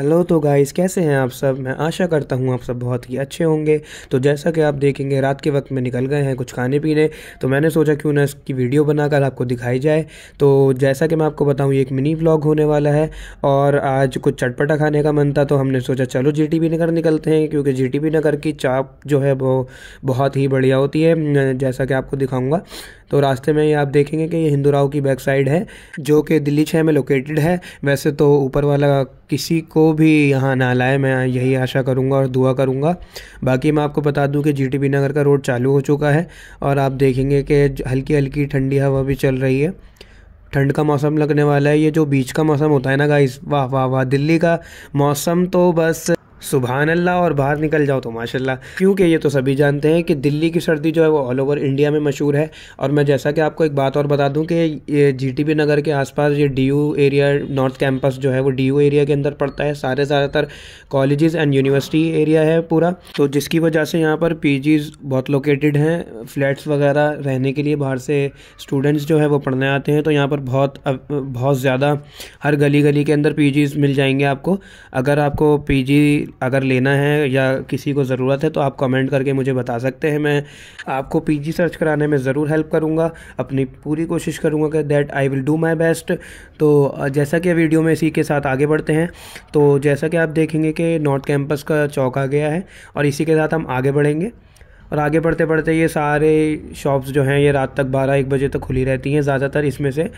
hello तो guys कैसे हैं आप सब मैं आशा करता हूं आप सब बहुत ही अच्छे होंगे तो जैसा कि आप देखेंगे रात के वक्त में निकल गए हैं कुछ खाने पीने तो मैंने सोचा क्यों ना इसकी वीडियो बनाकर आपको दिखाई जाए तो जैसा कि मैं आपको बताऊं ये एक मिनी व्लॉग होने वाला है और आज कुछ चटपटा खाने का मन था तो हमने सोचा चलो जी टी नगर निकलते हैं क्योंकि जी टी नगर की चाप जो है वो बहुत ही बढ़िया होती है जैसा कि आपको दिखाऊँगा तो रास्ते में ये आप देखेंगे कि ये हिंदू राव की बैक साइड है जो कि दिल्ली छः में लोकेटेड है वैसे तो ऊपर वाला किसी को भी यहाँ ना लाए मैं यही आशा करूँगा और दुआ करूँगा बाकी मैं आपको बता दूँ कि जी नगर का रोड चालू हो चुका है और आप देखेंगे कि हल्की हल्की ठंडी हवा भी चल रही है ठंड का मौसम लगने वाला है ये जो बीच का मौसम होता है ना गाइस वाह वाह वाह दिल्ली का मौसम तो बस सुबहान अल्लाह और बाहर निकल जाओ तो माशाल्लाह क्योंकि ये तो सभी जानते हैं कि दिल्ली की सर्दी जो है वो ऑल ओवर इंडिया में मशहूर है और मैं जैसा कि आपको एक बात और बता दूं कि ये जीटीबी नगर के आसपास ये डीयू एरिया नॉर्थ कैंपस जो है वो डीयू एरिया के अंदर पड़ता है सारे ज़्यादातर कॉलेजेस एंड यूनिवर्सिटी एरिया है पूरा तो जिसकी वजह से यहाँ पर पी बहुत लोकेटेड हैं फ्लैट्स वगैरह रहने के लिए बाहर से स्टूडेंट्स जो है वो पढ़ने आते हैं तो यहाँ पर बहुत बहुत ज़्यादा हर गली गली के अंदर पी मिल जाएंगे आपको अगर आपको पी अगर लेना है या किसी को ज़रूरत है तो आप कमेंट करके मुझे बता सकते हैं मैं आपको पीजी सर्च कराने में ज़रूर हेल्प करूँगा अपनी पूरी कोशिश करूँगा कि that I will do my best तो जैसा कि वीडियो में इसी के साथ आगे बढ़ते हैं तो जैसा कि आप देखेंगे कि नॉर्थ कैंपस का चौक आ गया है और इसी के साथ हम आगे बढ़ेंगे और आगे बढ़ते बढ़ते ये सारे शॉप्स जो हैं ये रात तक बारह एक बजे तक खुली रहती हैं ज़्यादातर इसमें से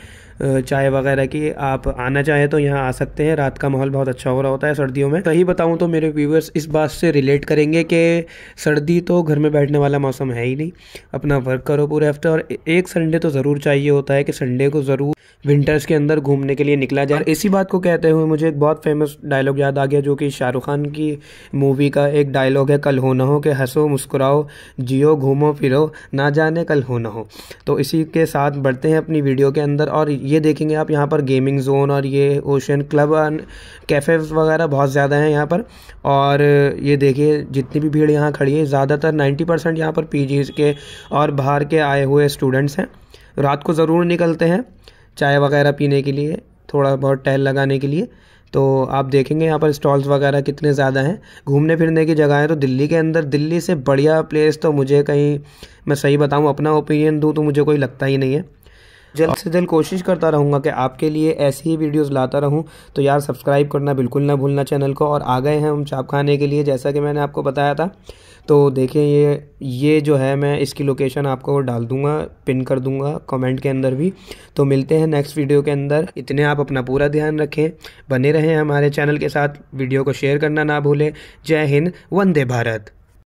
चाय वगैरह की आप आना चाहें तो यहाँ आ सकते हैं रात का माहौल बहुत अच्छा हो रहा होता है सर्दियों में सही बताऊँ तो मेरे व्यूवर्स इस बात से रिलेट करेंगे कि सर्दी तो घर में बैठने वाला मौसम है ही नहीं अपना वर्क करो पूरे हफ्ते और एक संडे तो ज़रूर चाहिए होता है कि संडे को ज़रूर विंटर्स के अंदर घूमने के लिए निकला जाए इसी बात को कहते हुए मुझे एक बहुत फेमस डायलॉग याद आ गया जो कि शाहरुख खान की मूवी का एक डायलॉग है कल हो ना हो कि हंसो मुस्कुराओ जियो घूमो फिरो ना जाने कल हो ना हो तो इसी के साथ बढ़ते हैं अपनी वीडियो के अंदर और ये देखेंगे आप यहाँ पर गेमिंग जोन और ये ओशन क्लब कैफ़े वगैरह बहुत ज़्यादा हैं यहाँ पर और ये देखिए जितनी भी भीड़ यहाँ खड़ी है ज़्यादातर नाइन्टी परसेंट यहाँ पर पी के और बाहर के आए हुए स्टूडेंट्स हैं रात को ज़रूर निकलते हैं चाय वगैरह पीने के लिए थोड़ा बहुत टहल लगाने के लिए तो आप देखेंगे यहाँ पर स्टॉल्स वगैरह कितने ज़्यादा हैं घूमने फिरने की जगह है तो दिल्ली के अंदर दिल्ली से बढ़िया प्लेस तो मुझे कहीं मैं सही बताऊँ अपना ओपिनियन दूँ तो मुझे कोई लगता ही नहीं है जल्द से जल्द कोशिश करता रहूँगा कि आपके लिए ऐसी ही वीडियोस लाता रहूँ तो यार सब्सक्राइब करना बिल्कुल ना भूलना चैनल को और आ गए हैं हम चाप खाने के लिए जैसा कि मैंने आपको बताया था तो देखिए ये ये जो है मैं इसकी लोकेशन आपको डाल दूँगा पिन कर दूँगा कमेंट के अंदर भी तो मिलते हैं नेक्स्ट वीडियो के अंदर इतने आप अपना पूरा ध्यान रखें बने रहें हमारे चैनल के साथ वीडियो को शेयर करना ना भूलें जय हिंद वंदे भारत